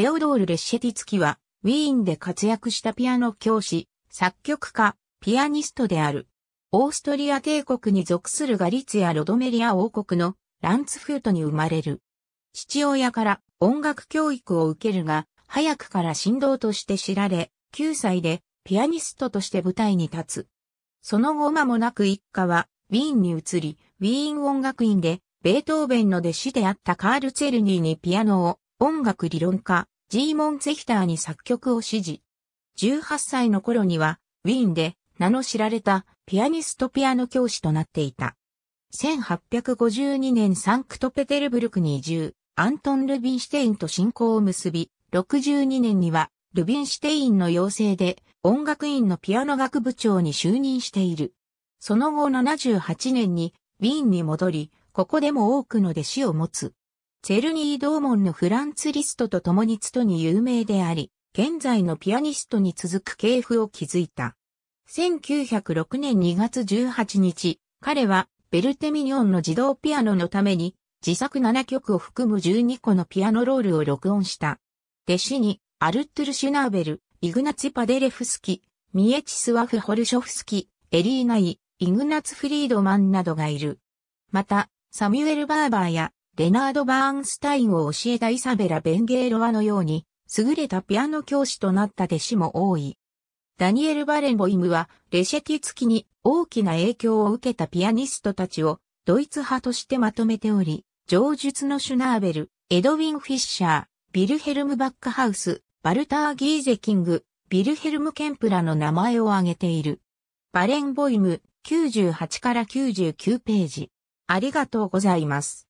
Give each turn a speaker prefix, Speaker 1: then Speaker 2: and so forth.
Speaker 1: テオドール・レッシェティツキは、ウィーンで活躍したピアノ教師、作曲家、
Speaker 2: ピアニストである。オーストリア帝国に属するガリツィア・ロドメリア王国のランツフートに生まれる。父親から音楽教育を受けるが、早くから神動として知られ、9歳でピアニストとして舞台に立つ。その後間もなく一家はウィーンに移り、ウィーン音楽院でベートーベンの弟子であったカール・ツェルニーにピアノを音楽理論家、ジーモン・ゼヒターに作曲を指示。18歳の頃には、ウィーンで名の知られたピアニストピアノ教師となっていた。1852年サンクトペテルブルクに移住、アントン・ルビンシュテインと親交を結び、62年には、ルビンシュテインの要請で、音楽院のピアノ学部長に就任している。その後78年に、ウィーンに戻り、ここでも多くの弟子を持つ。チェルニー同門のフランツ・リストと共にツトに有名であり、現在のピアニストに続く系譜を築いた。1906年2月18日、彼はベルテミニオンの自動ピアノのために自作7曲を含む12個のピアノロールを録音した。弟子にアルトゥル・シュナーベル、イグナツ・パデレフスキ、ミエチスワフ・ホルショフスキ、エリーナイ、イグナツ・フリードマンなどがいる。また、サミュエル・バーバーやレナード・バーンスタインを教えたイサベラ・ベンゲーロワのように、優れたピアノ教師となった弟子も多い。ダニエル・バレンボイムは、レシェティ付きに大きな影響を受けたピアニストたちを、ドイツ派としてまとめており、上述のシュナーベル、エドウィン・フィッシャー、ビルヘルム・バックハウス、バルター・ギーゼキング、ビルヘルム・ケンプラの名前を挙げている。
Speaker 1: バレンボイム、98から99ページ。ありがとうございます。